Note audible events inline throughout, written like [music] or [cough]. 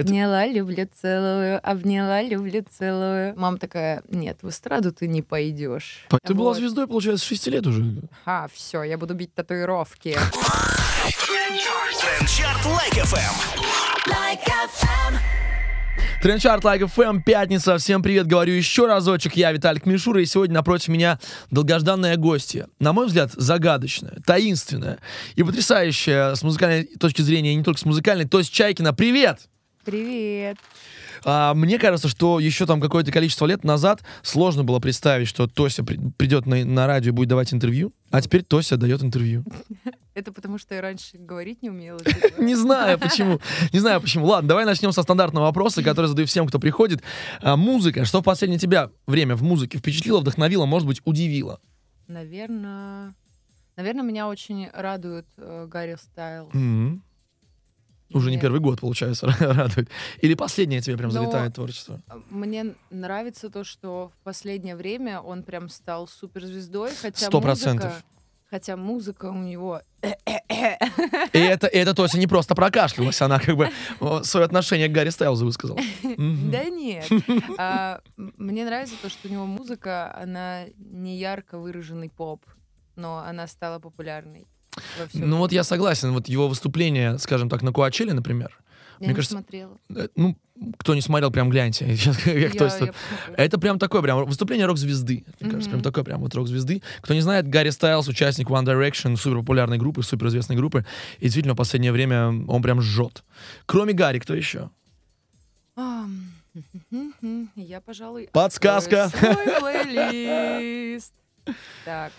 Обняла, это... люблю, целую, обняла, люблю, целую. Мама такая, нет, в эстраду ты не пойдешь. Ты вот. была звездой, получается, 6 лет уже. А, все, я буду бить татуировки. Тренчарт Лайк ФМ. Эм. Лайк ФМ. Эм. Трендчарт эм, пятница. Всем привет, говорю еще разочек. Я Виталик Мишура, и сегодня напротив меня долгожданная гостья. На мой взгляд, загадочная, таинственная и потрясающая с музыкальной точки зрения, не только с музыкальной, то есть Чайкина. Привет! Привет. А, мне кажется, что еще там какое-то количество лет назад сложно было представить, что Тося при- придет на, на радио и будет давать интервью, а теперь Тося дает интервью. [laughs] Это потому, что я раньше говорить не умела. [laughs] Типа. Не знаю почему. Не знаю почему. Ладно, давай начнем со стандартного вопроса, который задаю всем, кто приходит. А, музыка. Что в последнее тебя время в музыке впечатлило, вдохновило, может быть, удивило? Наверное, Наверное, меня очень радует э, Гарри Стайл. Уже не первый год, получается, [laughs] радует. Или последнее тебе прям залетает творчество? А, мне нравится то, что в последнее время он прям стал суперзвездой, хотя 100%. музыка... Хотя музыка у него... [laughs] И это, и это Тося не просто прокашлялась, она как бы свое отношение к Гарри Стайлзу высказала. Да нет. А, мне нравится то, что у него музыка, она не ярко выраженный поп, но она стала популярной. Ну вот я согласен, вот его выступление, скажем так, на Куачеле, например, я мне не кажется, смотрела. Э, ну, кто не смотрел, прям гляньте. [laughs] Сейчас, я, кто я это прям такое, прям выступление рок-звезды. Мне mm-hmm. кажется, прям такое, прям вот рок-звезды. Кто не знает, Гарри Стайлс, участник One Direction, супер популярной группы, супер известной группы. И действительно, в последнее время он прям жжет. Кроме Гарри, кто еще? [laughs] Я, пожалуй, подсказка. Свой плейлист. Так,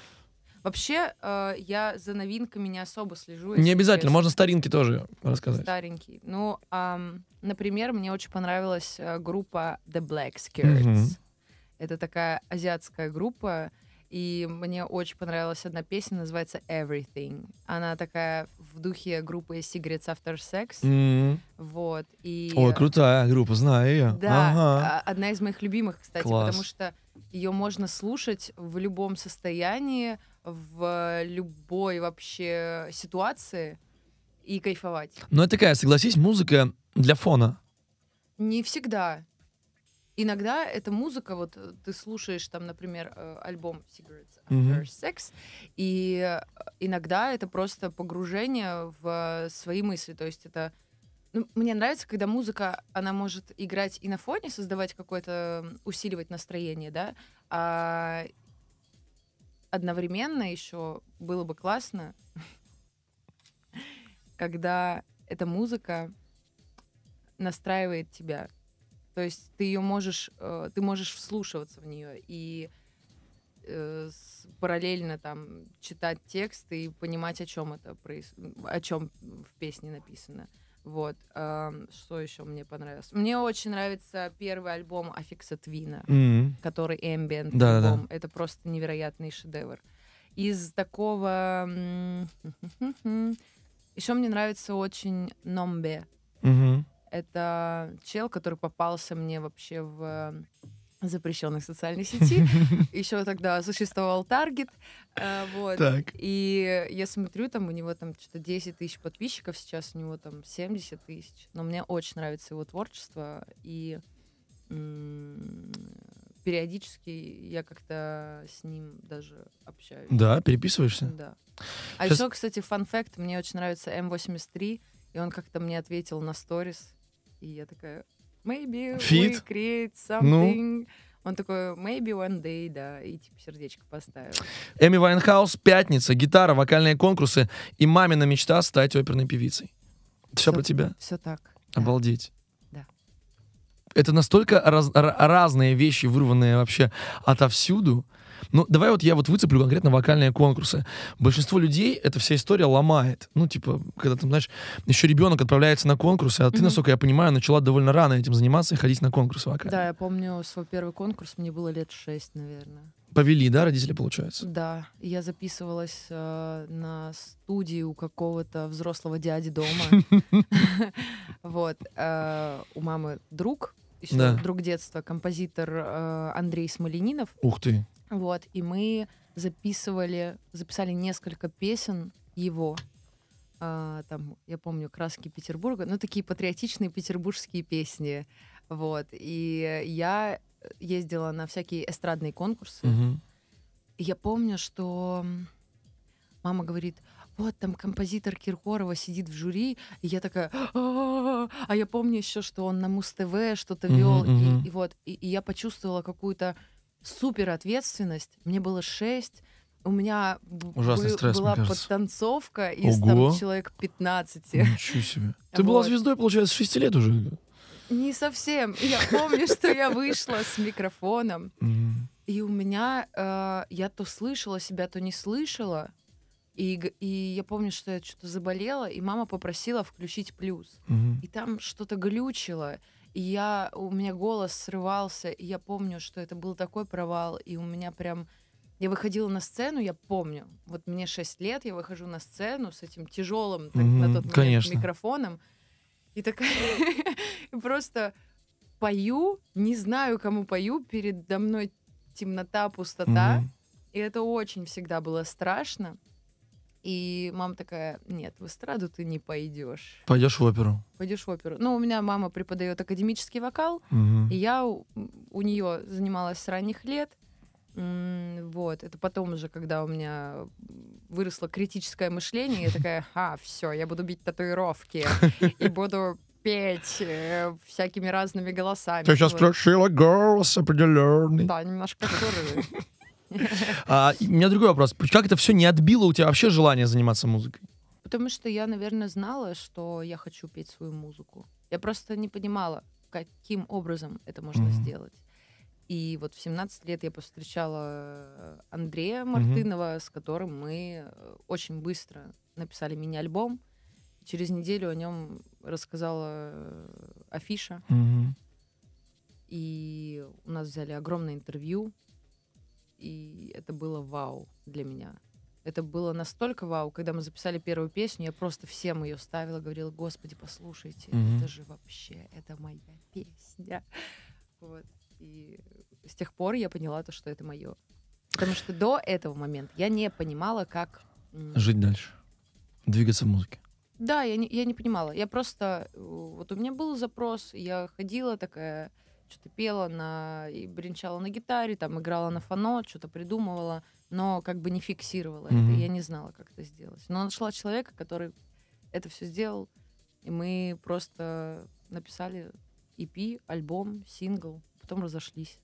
Вообще, э, я за новинками не особо слежу. Не обязательно, можно старинки тоже рассказать. Старенький. Ну, э, например, мне очень понравилась э, группа The Black Skirts. Mm-hmm. Это такая азиатская группа, и мне очень понравилась одна песня, называется Everything. Она такая в духе группы Secrets After Sex. Mm-hmm. Вот. И... Ой, крутая группа, знаю ее. Да, ага. А, одна из моих любимых, кстати, Класс. потому что ее можно слушать в любом состоянии, в любой вообще ситуации и кайфовать. Ну это такая, согласись, музыка для фона. Не всегда. Иногда эта музыка, вот э, ты слушаешь там, например, э, альбом Cigarettes After mm-hmm. Sex, и э, иногда это просто погружение в свои мысли, то есть это ну, мне нравится, когда музыка, она может играть и на фоне, создавать какое-то, усиливать настроение, да, а, одновременно еще было бы классно, [laughs] когда эта музыка настраивает тебя. То есть ты ее можешь, э, ты можешь вслушиваться в нее и э, параллельно там читать текст и понимать, о чем это проис, о чем в песне написано. Вот. Э, что еще мне понравилось? Мне очень нравится первый альбом Афикса Твина, mm-hmm. который Ambient да, альбом. Да. Это просто невероятный шедевр. Из такого... [laughs] Еще мне нравится очень Номбе. Mm-hmm. Это чел, который попался мне вообще в запрещенных социальных [laughs] сети. Еще тогда существовал Таргет. Э, вот. Так. И я смотрю, там у него там что-то 10 тысяч подписчиков, сейчас у него там 70 тысяч. Но мне очень нравится его творчество. И периодически я как-то с ним даже общаюсь. Да, переписываешься? Да. А еще, кстати, фан-факт, мне очень нравится М83, и он как-то мне ответил на сторис, и я такая, Maybe Fit. we create ну? something. Ну. Он такой, maybe one day, да, и типа сердечко поставил. Эми Вайнхаус, пятница, гитара, вокальные конкурсы и мамина мечта стать оперной певицей. Все, все про тебя. Все так. Обалдеть. Да. Это настолько раз, разные вещи, вырванные вообще отовсюду. Ну, давай вот я вот выцеплю конкретно вокальные конкурсы. Большинство людей эта вся история ломает. Ну, типа, когда там, знаешь, еще ребенок отправляется на конкурсы, а ты, mm-hmm. насколько я понимаю, начала довольно рано этим заниматься и ходить на конкурсы вокальные. Да, я помню свой первый конкурс, мне было лет шесть, наверное. Повели, да, родители, получается? Да. Я записывалась э, на студии у какого-то взрослого дяди дома. [laughs] Вот. Э, у мамы друг, еще друг детства, композитор э, Андрей Смоленинов. Ух ты. Вот, и мы записывали, записали несколько песен его. А, там, я помню, «Краски Петербурга», ну, такие патриотичные петербургские песни. Вот, и я ездила на всякие эстрадные конкурсы. Угу. И я помню, что мама говорит, вот там композитор Киркорова сидит в жюри, и я такая, а я помню еще, что он на Муз-ТВ что-то вел, и вот, и я почувствовала какую-то супер ответственность. Мне было шесть. У меня Ужасный был, стресс, была подтанцовка из Ого. там, человек 15. Ничего себе. Ты вот. была звездой, получается, 6 лет уже? Не совсем. Я помню, что я вышла с микрофоном. И у меня э, я то слышала себя, то не слышала. И, и я помню, что я что-то заболела, и мама попросила включить плюс. Угу. И там что-то глючило. И я, у меня голос срывался, и я помню, что это был такой провал, и у меня прям... Я выходила на сцену, я помню, вот мне 6 лет, я выхожу на сцену с этим тяжелым так, mm-hmm, на тот момент конечно. микрофоном, и такая [laughs] просто пою, не знаю, кому пою, передо мной темнота, пустота, и это очень всегда было страшно. И мама такая, нет, в эстраду ты не пойдешь. Пойдешь в оперу. Пойдешь в оперу. Ну, у меня мама преподает академический вокал, угу. и я у, у нее занималась с ранних лет. Вот, это потом уже, когда у меня выросло критическое мышление, я такая, [laughs] а, все, я буду бить татуировки и буду петь э, всякими разными голосами. Ты сейчас включила голос определенный. Да, немножко который. А, у меня другой вопрос. Как это все не отбило у тебя вообще желание заниматься музыкой? Потому что я, наверное, знала, что я хочу петь свою музыку. Я просто не понимала, каким образом это можно mm-hmm. сделать. И вот в 17 лет я повстречала э, Андрея Мартынова, mm-hmm. с которым мы э, очень быстро написали мини-альбом. Через неделю о нем рассказала э, Афиша. Mm-hmm. И у нас взяли огромное интервью и это было вау для меня. Это было настолько вау, когда мы записали первую песню, я просто всем ее ставила, говорила, господи, послушайте, mm-hmm. это же вообще, это моя песня. [laughs] Вот. И с тех пор я поняла то, что это мое. Потому что до этого момента я не понимала, как... Жить дальше. Двигаться в музыке. Да, я не, я не понимала. Я просто... Э, вот у меня был запрос, я ходила такая что-то пела на, и бренчала на гитаре, там играла на фано, что-то придумывала, но как бы не фиксировала mm-hmm. это, я не знала, как это сделать. Но нашла человека, который это все сделал, и мы просто написали EP, альбом, сингл, потом разошлись.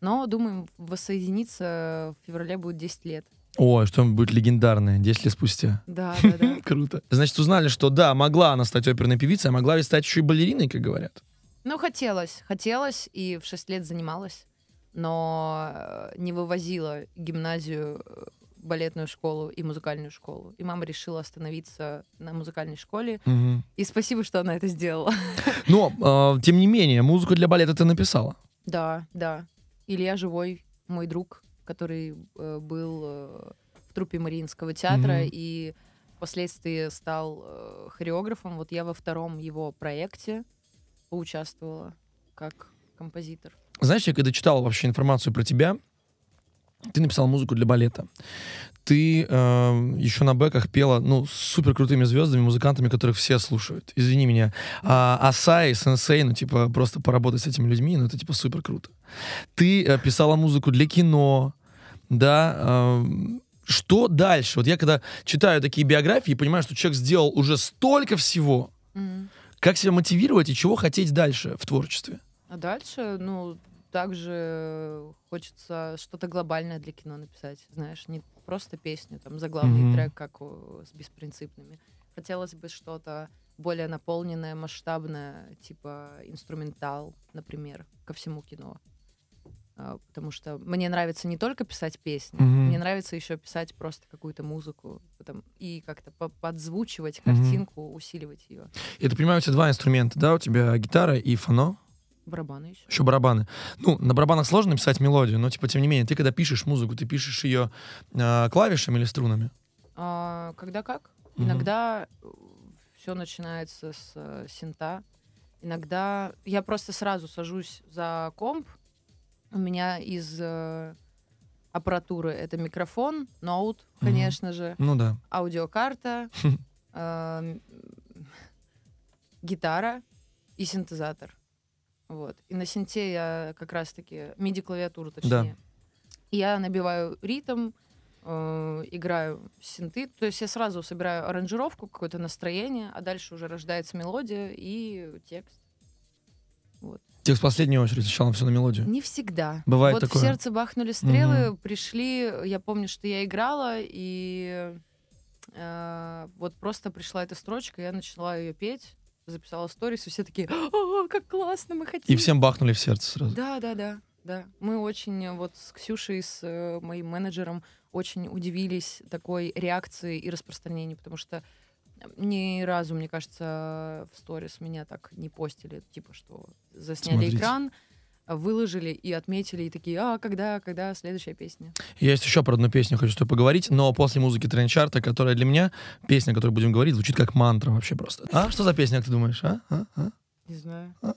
Но, думаем, воссоединиться в феврале будет 10 лет. О, что-нибудь будет легендарное 10 лет спустя. Да, да, да. [laughs] Круто. Значит, узнали, что да, могла она стать оперной певицей, а могла ведь стать еще и балериной, как говорят. Ну, хотелось, хотелось, и в 6 лет занималась, но э, не вывозила гимназию, э, балетную школу и музыкальную школу. И мама решила остановиться на музыкальной школе. Угу. И спасибо, что она это сделала. [laughs] Но, э, тем не менее, музыку для балета ты написала. Да, да. Илья Живой, мой друг, который э, был э, в трупе Мариинского театра угу. и впоследствии стал э, хореографом. Вот я во втором его проекте поучаствовала как композитор. Знаешь, я когда читал вообще информацию про тебя, ты написал музыку для балета. Ты э, эм, еще на бэках пела, ну, с супер крутыми звездами, музыкантами, которых все слушают. Извини меня. А, Асай, Сенсей, ну, типа, просто поработать с этими людьми, ну, это, типа, супер круто. Ты э, писала музыку для кино, да, э, что дальше? Вот я когда читаю такие биографии, понимаю, что человек сделал уже столько всего, mm-hmm. Как себя мотивировать и чего хотеть дальше в творчестве? А дальше, ну, также хочется что-то глобальное для кино написать, знаешь, не просто песню, там, заглавный mm-hmm. трек, как у, с беспринципными. Хотелось бы что-то более наполненное, масштабное, типа инструментал, например, ко всему кино. А, потому что мне нравится не только писать песни, mm-hmm. мне нравится еще писать просто какую-то музыку потом, и как-то по подзвучивать картинку, mm-hmm. усиливать ее. Я так понимаю, у тебя два инструмента, да? У тебя гитара и фано? Барабаны еще. Еще барабаны. Ну, на барабанах сложно писать мелодию, но, типа, тем не менее, ты когда пишешь музыку, ты пишешь ее э, а, клавишами или струнами? А, когда как? Mm-hmm. Иногда э, все начинается с э, синта. Иногда я просто сразу сажусь за комп, у меня из э, аппаратуры это микрофон, ноут, угу. конечно же. Ну да. Аудиокарта, [laughs] э, гитара и синтезатор. Вот. И на синте я как раз-таки, миди-клавиатуру точнее. Да. Я набиваю ритм, э, играю синты, то есть я сразу собираю аранжировку, какое-то настроение, а дальше уже рождается мелодия и текст. Текст в последнюю очередь, сначала все на мелодию. Не всегда. Бывает вот такое. в сердце бахнули стрелы, угу. пришли, я помню, что я играла, и э, вот просто пришла эта строчка, я начала ее петь, записала сторис, и все такие, о, как классно, мы хотим. И всем бахнули в сердце сразу. Да, да, да. Да, мы очень э, вот с Ксюшей, с э, моим менеджером очень удивились такой реакции и распространению, потому что ни разу, мне кажется, в сторис меня так не постили, типа что засняли Смотрите. экран, выложили и отметили, и такие, а, когда, когда следующая песня? Есть еще про одну песню, хочу с тобой поговорить, но после музыки трендчарта, которая для меня, песня, о которой будем говорить, звучит как мантра вообще просто. А, что за песня, как ты думаешь, а? а? а? Не знаю. А?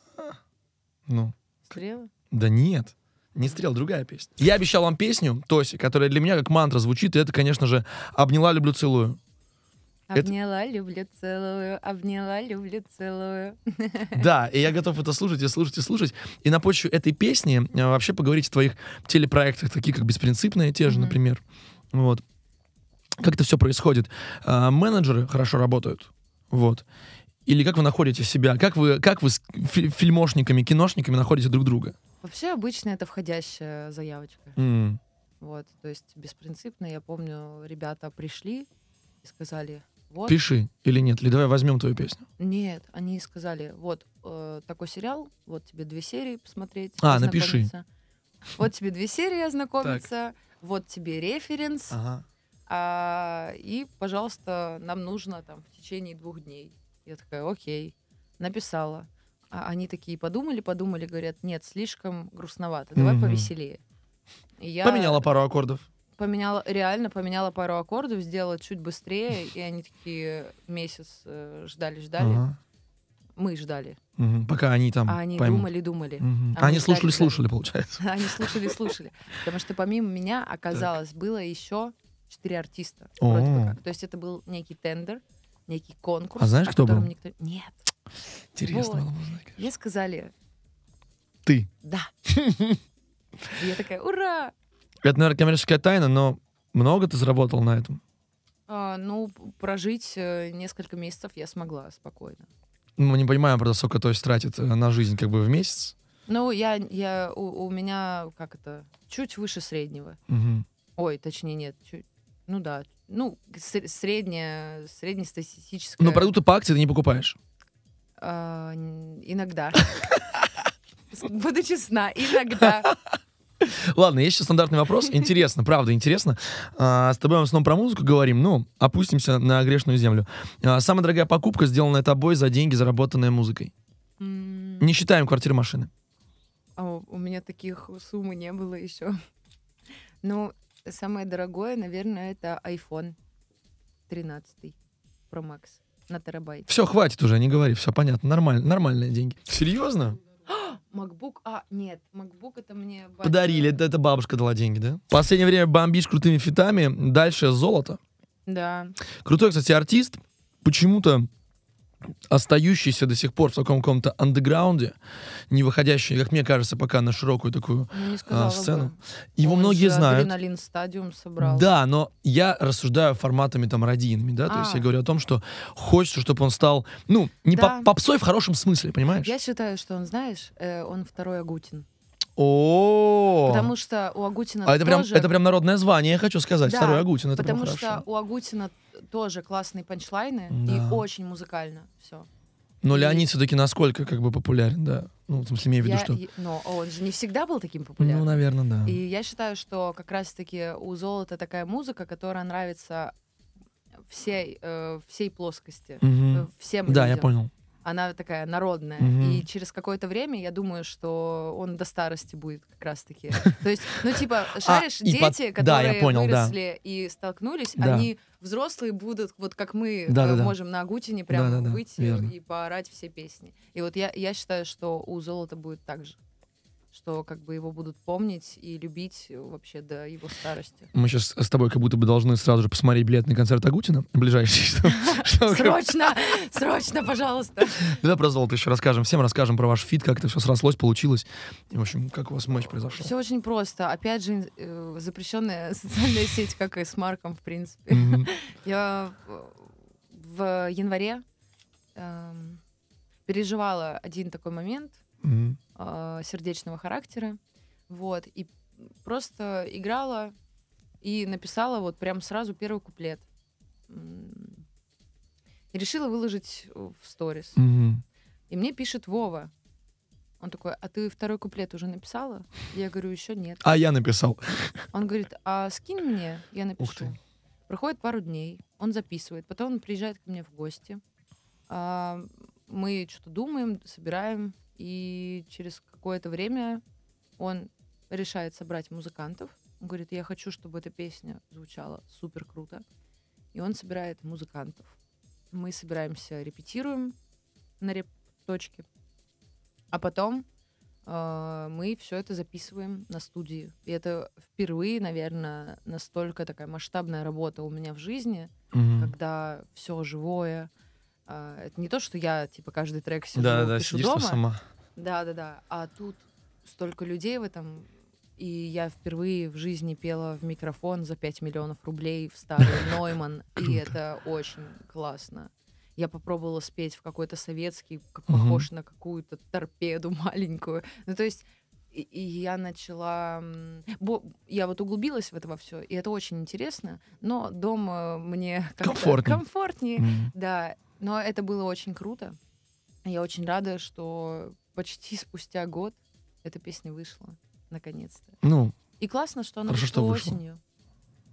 Ну. Стрелы? Да нет. Не стрел, другая песня. Я обещал вам песню, Тоси, которая для меня как мантра звучит, и это, конечно же, «Обняла, люблю, целую». Обняла, это... люблю, целую, обняла, люблю, целую. [laughs] Да, и я готов это слушать, и слушать, и слушать. И на почве этой песни э, вообще поговорить о твоих телепроектах, такие как «Беспринципные» те же, mm-hmm. например. Вот. Как это все происходит? Э, менеджеры хорошо работают, вот. Или как вы находите себя? Как вы, как вы с фильмошниками, киношниками находите друг друга? Вообще обычно это входящая заявочка. Mm. Вот, то есть беспринципно. Я помню, ребята пришли и сказали, вот. Пиши или нет? Или давай возьмем твою песню? Нет, они сказали, вот э, такой сериал, вот тебе две серии посмотреть. А, напиши. Вот тебе две серии ознакомиться, вот тебе референс. Ага. А, и, пожалуйста, нам нужно там в течение двух дней. Я такая, окей, написала. А они такие подумали, подумали, говорят, нет, слишком грустновато, давай угу. повеселее. И я... Поменяла пару аккордов поменяла, реально поменяла пару аккордов, сделала чуть быстрее, и они такие месяц ждали-ждали. Э, мы ждали. Угу. Пока они там. А они поймут. думали, думали. Угу. А они слушали, ждали, слушали, получается. [laughs] Они слушали, слушали. Потому что помимо меня, оказалось, было еще четыре артиста. Вроде как. То есть это был некий тендер, некий конкурс. А знаешь, кто был? Никто... Нет. Интересно вот. Мне сказали. Ты. Да. [laughs] И я такая, ура! Это, наверное, коммерческая тайна, но много ты заработал на этом? А, ну, прожить э, несколько месяцев я смогла спокойно. Ну, мы не понимаем, правда, сколько то есть тратит э, на жизнь как бы в месяц. Ну, я, я у, у меня, как это, чуть выше среднего. Угу. Ой, точнее, нет, чуть, ну да, ну, средняя, среднестатистическая. Но ну, продукты по акции ты не покупаешь? А, иногда. [laughs] Буду честна, иногда. Ладно, есть еще стандартный вопрос. Интересно, правда, интересно. А, с тобой мы снова про музыку говорим. Ну, опустимся на грешную землю. А, самая дорогая покупка, сделанная тобой за деньги, заработанные музыкой. Не считаем квартир машины. О, а, у меня таких суммы не было еще. Ну, самое дорогое, наверное, это iPhone 13 Pro Max на терабайт. Все, хватит уже, не говори, все понятно, нормально, нормальные деньги. Серьезно? MacBook, а, нет, MacBook это мне... Батя... Подарили, это, это бабушка дала деньги, да? последнее время бомбишь крутыми фитами, дальше золото. Да. Крутой, кстати, артист, почему-то остающийся до сих пор в таком каком-то андеграунде, не выходящий, как мне кажется, пока на широкую такую ну, не а, сцену. Бы. Его Он многие знают. Адреналин стадиум собрал. Да, но я рассуждаю форматами там родийными, да, а. то есть я а. говорю о том, что хочется, чтобы он стал, ну, не да. попсой в хорошем смысле, понимаешь? Я считаю, что он, знаешь, э, он второй Агутин. О, потому что у Агутина а тоже... это прям это прям народное звание, я хочу сказать, да, второй Агутин. Это потому что у Агутина тоже классные панчлайны да. и очень музыкально все. Но Леонид все-таки насколько как бы популярен, да? Ну, в смысле, имею в виду, я, что... но он же не всегда был таким ну, популярным. Ну, наверное, да. И я считаю, что как раз-таки у Золота такая музыка, которая нравится всей, э, всей плоскости, угу. всем Да, я понял она такая народная. Угу. И через какое-то время я думаю, что он до старости будет как раз-таки. [laughs] То есть, ну, типа, а, шаришь, а, дети, под... которые да, понял, выросли да. и столкнулись, да. они взрослые будут, вот как мы да, э, да, можем да. на Агутине прям да, да, выйти верно. и поорать все песни. И вот я, я считаю, что у золота будет так же что как бы его будут помнить и любить э, вообще до его старости. Мы сейчас с тобой как будто бы должны сразу же посмотреть билет на концерт Агутина [laughs] ближайший. [laughs] Срочно, срочно, пожалуйста. [laughs] Да, про золото еще расскажем. Всем расскажем про ваш фит, как это все срослось, получилось. И, в общем, как у вас матч произошел. Все очень просто. Опять же, э, запрещенная социальная сеть, как и с Марком, в принципе. Я э, в январе эм, переживала один такой момент — Mm-hmm э, сердечного характера. Вот. И просто играла и написала вот прям сразу первый куплет. И решила выложить э, в сторис. Mm-hmm. И мне пишет Вова. Он такой, а ты второй куплет уже написала? Я говорю, еще нет. А я написал. Он говорит, а скинь мне, я напишу. Проходит пару дней, он записывает, потом он приезжает ко мне в гости. А, мы что-то думаем, собираем, и через какое-то время он решает собрать музыкантов. Он говорит, я хочу, чтобы эта песня звучала супер круто. И он собирает музыкантов. Мы собираемся, репетируем на реп-точке. А потом э, мы все это записываем на студии. И это впервые, наверное, настолько такая масштабная работа у меня в жизни, mm-hmm. когда все живое, а, это не то, что я, типа, каждый трек сижу, да, да, пишу дома. сама. Да, да, да. А тут столько людей в этом, и я впервые в жизни пела в микрофон за 5 миллионов рублей в старый Нойман, [laughs] и это очень классно. Я попробовала спеть в какой-то советский, как похож на какую-то торпеду [laughs] маленькую. Ну, то есть и, я начала... Бо... Я вот углубилась в это во все, и это очень интересно, но дома мне комфортнее. комфортнее mm-hmm. Да, но это было очень круто. Я очень рада, что почти [laughs] спустя год эта песня вышла, наконец-то. Ну. И классно, что она хорошо, вышла что осенью.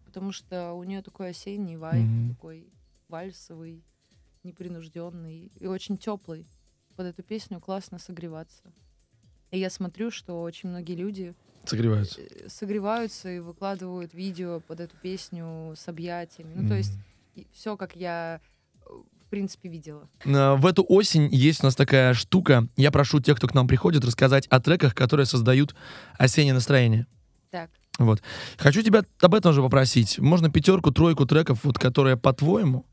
Потому что у нее такой осенний вайб, угу. такой вальсовый, непринужденный и очень теплый. Под эту песню классно согреваться. И я смотрю, что очень многие люди согреваются, э, согреваются и выкладывают видео под эту песню с объятиями. Ну, mm-hmm. то есть все, как я принципе, видела. Э, в эту осень есть у нас такая штука. Я прошу тех, кто к нам приходит, рассказать о треках, которые создают осеннее настроение. Так. Вот. Хочу тебя об этом же попросить. Можно пятерку, тройку треков, вот, которые, по-твоему,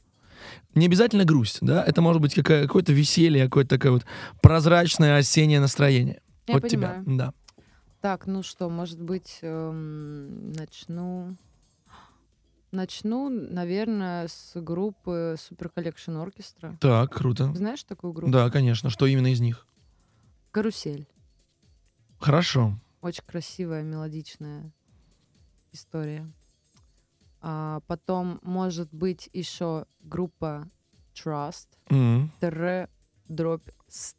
не обязательно грусть, да? Это может быть какое- то веселье, какое-то такое вот прозрачное осеннее настроение. Я вот понимаю. тебя, да. Так, ну что, может быть, эм, начну Начну, наверное, с группы Super Collection Orchestra. Так, круто. Знаешь такую группу? Да, конечно. Что именно из них? Карусель. Хорошо. Очень красивая, мелодичная история. А потом, может быть, еще группа Trust. Mm-hmm. Тре дробь ст.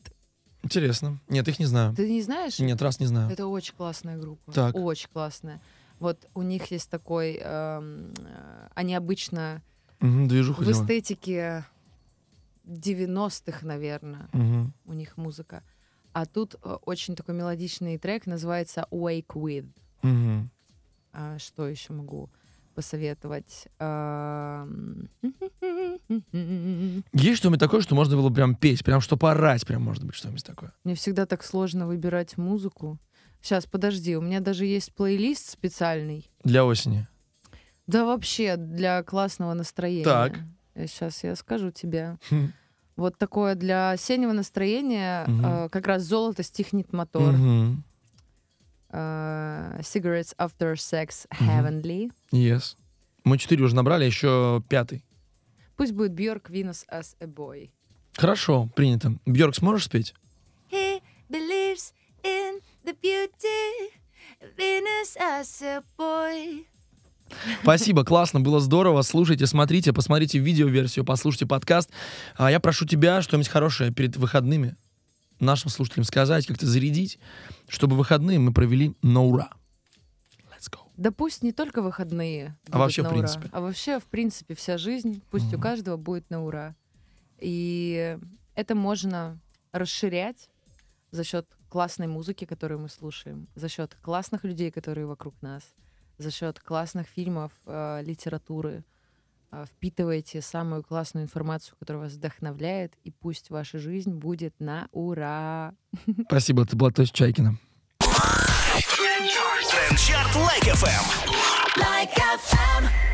Интересно. Нет, их не знаю. Ты не знаешь? Нет, раз не знаю. Это очень классная группа. Так. Очень классная. Вот у них есть такой... Эм, э, они обычно угу, в эстетике 90-х, наверное, угу. у них музыка. А тут э, очень такой мелодичный трек, называется «Wake With». Угу. А, что еще могу посоветовать? Эм, есть что-нибудь такое, что можно было прям петь, прям что порать, прям может быть что-нибудь такое? Мне всегда так сложно выбирать музыку. Сейчас, подожди, у меня даже есть плейлист специальный. Для осени. Да вообще, для классного настроения. Так. Сейчас э, я скажу тебе. Хм. Вот такое для осеннего настроения э, как раз золото стихнет мотор. Э, cigarettes after sex heavenly. Yes. Мы четыре уже набрали, а еще пятый. Пусть будет Бьорк Venus as a boy. Хорошо, принято. Бьорк, сможешь спеть? the beauty, Venus as a boy. Спасибо, классно, было здорово. Слушайте, смотрите, посмотрите видеоверсию, послушайте подкаст. А я прошу тебя что-нибудь хорошее перед выходными нашим слушателям сказать, как-то зарядить, чтобы выходные мы провели на ура. Let's go. Да пусть не только выходные. А вообще, в принципе. Ура, а вообще, в принципе, вся жизнь, пусть mm-hmm. у каждого будет на ура. И это можно расширять за счет классной музыки, которую мы слушаем, за счет классных людей, которые вокруг нас, за счет классных фильмов, э, литературы. Э, впитывайте самую классную информацию, которая вас вдохновляет, и пусть ваша жизнь будет на ура! [laughs] Спасибо, это была Тося Чайкина. like FM. Like FM.